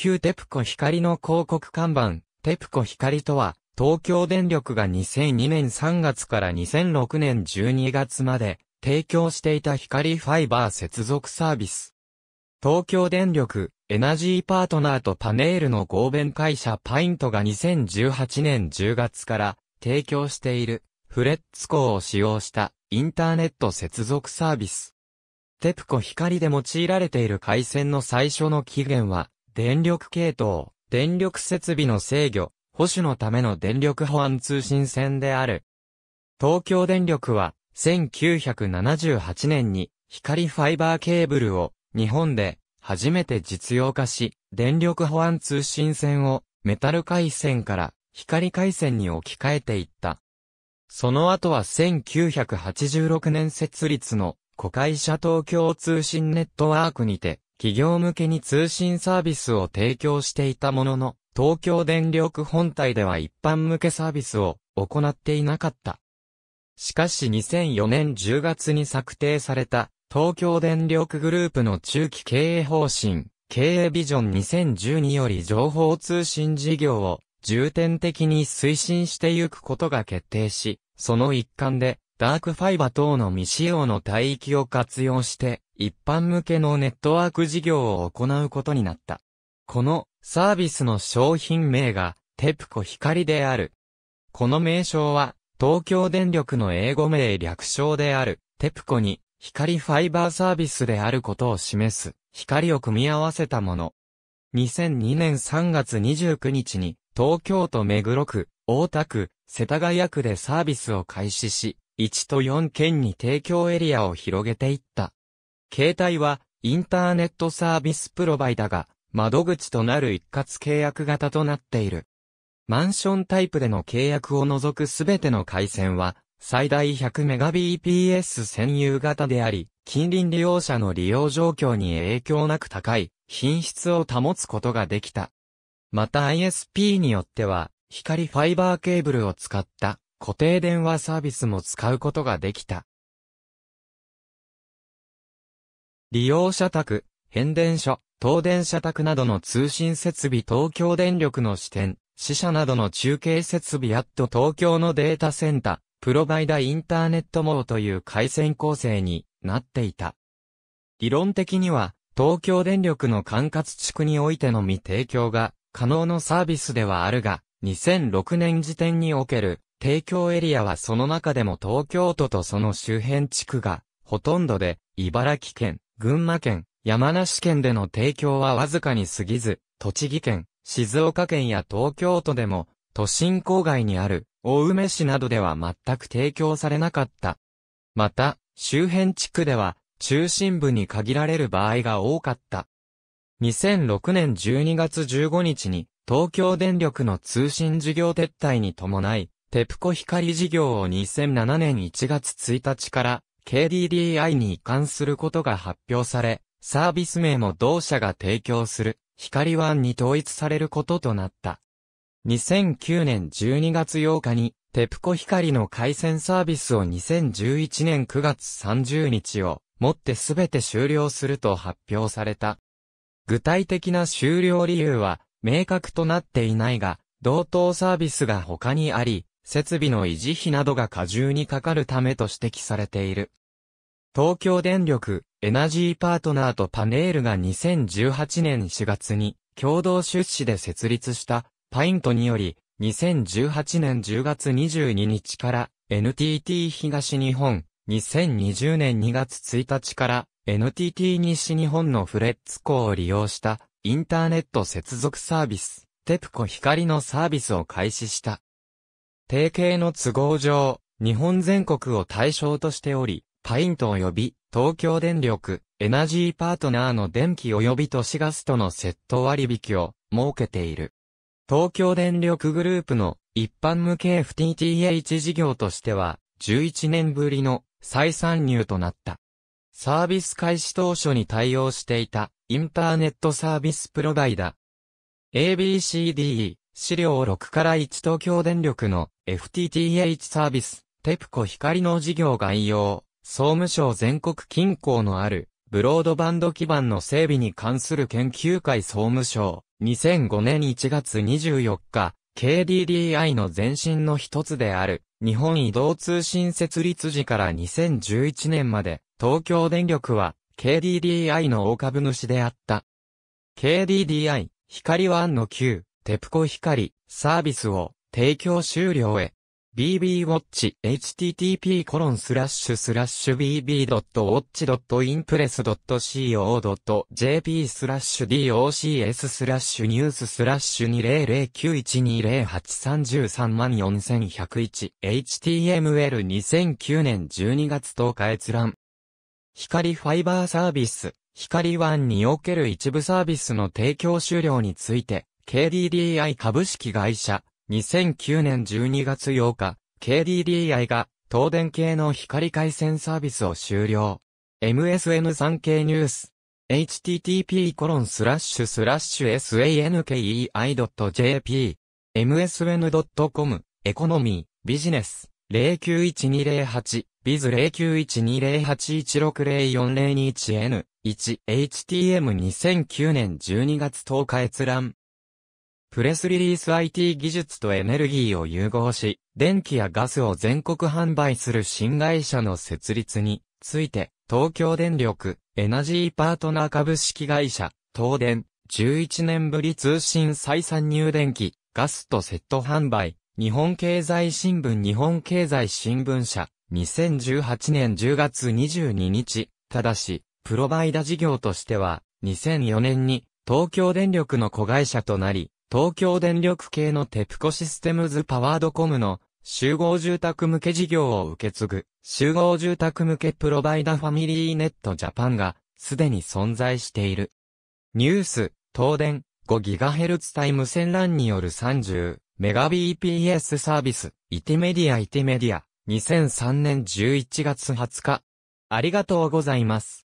旧テプコ光の広告看板、テプコ光とは、東京電力が2002年3月から2006年12月まで提供していた光ファイバー接続サービス。東京電力、エナジーパートナーとパネールの合弁会社パイントが2018年10月から提供しているフレッツコを使用したインターネット接続サービス。テプコ光で用いられている回線の最初の期限は電力系統、電力設備の制御、保守のための電力保安通信線である。東京電力は、1978年に光ファイバーケーブルを日本で初めて実用化し、電力保安通信線をメタル回線から光回線に置き換えていった。その後は1986年設立の古会社東京通信ネットワークにて企業向けに通信サービスを提供していたものの、東京電力本体では一般向けサービスを行っていなかった。しかし2004年10月に策定された東京電力グループの中期経営方針、経営ビジョン2 0 1により情報通信事業を重点的に推進してゆくことが決定し、その一環でダークファイバ等の未使用の帯域を活用して、一般向けのネットワーク事業を行うことになった。このサービスの商品名が、テプコ光である。この名称は、東京電力の英語名略称である、テプコに、光ファイバーサービスであることを示す、光を組み合わせたもの。2002年3月29日に、東京都目黒区、大田区、世田谷区でサービスを開始し、1と4県に提供エリアを広げていった。携帯はインターネットサービスプロバイダが窓口となる一括契約型となっている。マンションタイプでの契約を除くすべての回線は最大 100Mbps 専用型であり、近隣利用者の利用状況に影響なく高い品質を保つことができた。また ISP によっては光ファイバーケーブルを使った固定電話サービスも使うことができた。利用者宅、変電所、東電車宅などの通信設備東京電力の支店、支社などの中継設備やっと東京のデータセンタ、ー、プロバイダインターネット網という回線構成になっていた。理論的には、東京電力の管轄地区においてのみ提供が可能のサービスではあるが、2006年時点における提供エリアはその中でも東京都とその周辺地区が、ほとんどで、茨城県、群馬県、山梨県での提供はわずかに過ぎず、栃木県、静岡県や東京都でも、都心郊外にある、大梅市などでは全く提供されなかった。また、周辺地区では、中心部に限られる場合が多かった。2006年12月15日に、東京電力の通信事業撤退に伴い、テプコ光事業を2007年1月1日から KDDI に移管することが発表され、サービス名も同社が提供する光ワンに統一されることとなった。2009年12月8日にテプコ光の回線サービスを2011年9月30日をもってすべて終了すると発表された。具体的な終了理由は明確となっていないが、同等サービスが他にあり、設備の維持費などが過重にかかるためと指摘されている。東京電力エナジーパートナーとパネールが2018年4月に共同出資で設立したパイントにより2018年10月22日から NTT 東日本、2020年2月1日から NTT 西日本のフレッツ校を利用したインターネット接続サービス、テプコ光のサービスを開始した。提携の都合上、日本全国を対象としており、パイント及び東京電力、エナジーパートナーの電気及び都市ガスとのセット割引を設けている。東京電力グループの一般向け FTTH 事業としては、11年ぶりの再参入となった。サービス開始当初に対応していたインターネットサービスプロバイダ。ABCDE 資料6から1東京電力の FTTH サービス、テプコ光の事業概要、総務省全国近郊のある、ブロードバンド基盤の整備に関する研究会総務省、2005年1月24日、KDDI の前身の一つである、日本移動通信設立時から2011年まで、東京電力は、KDDI の大株主であった。KDDI、光ワンの9。テプコ光、サービスを、提供終了へ。BB w a t c http h コロンスラッシュスラッシュ bb.watch.impress.co.jp スラッシュ docs スラッシュニューススラッシュ20091208334101 html2009 年12月10日閲覧光ファイバーサービス光ワンにおける一部サービスの提供終了について KDDI 株式会社、2009年12月8日、KDDI が東電系の光回線サービスを終了。MSN3 k ニュース。http コロンスラッシュスラッシュ sankei.jp msn.com エコノミービジネス091208ビズ091208160402 1n 1 htm2009 年12月10日閲覧プレスリリース IT 技術とエネルギーを融合し、電気やガスを全国販売する新会社の設立について、東京電力、エナジーパートナー株式会社、東電、11年ぶり通信再参入電気、ガスとセット販売、日本経済新聞日本経済新聞社、2018年10月22日、ただし、プロバイダ事業としては、2004年に東京電力の子会社となり、東京電力系のテプコシステムズパワードコムの集合住宅向け事業を受け継ぐ集合住宅向けプロバイダファミリーネットジャパンがすでに存在している。ニュース、東電 5GHz イ無線欄による 30Mbps サービス、イティメディアイティメディア2003年11月20日。ありがとうございます。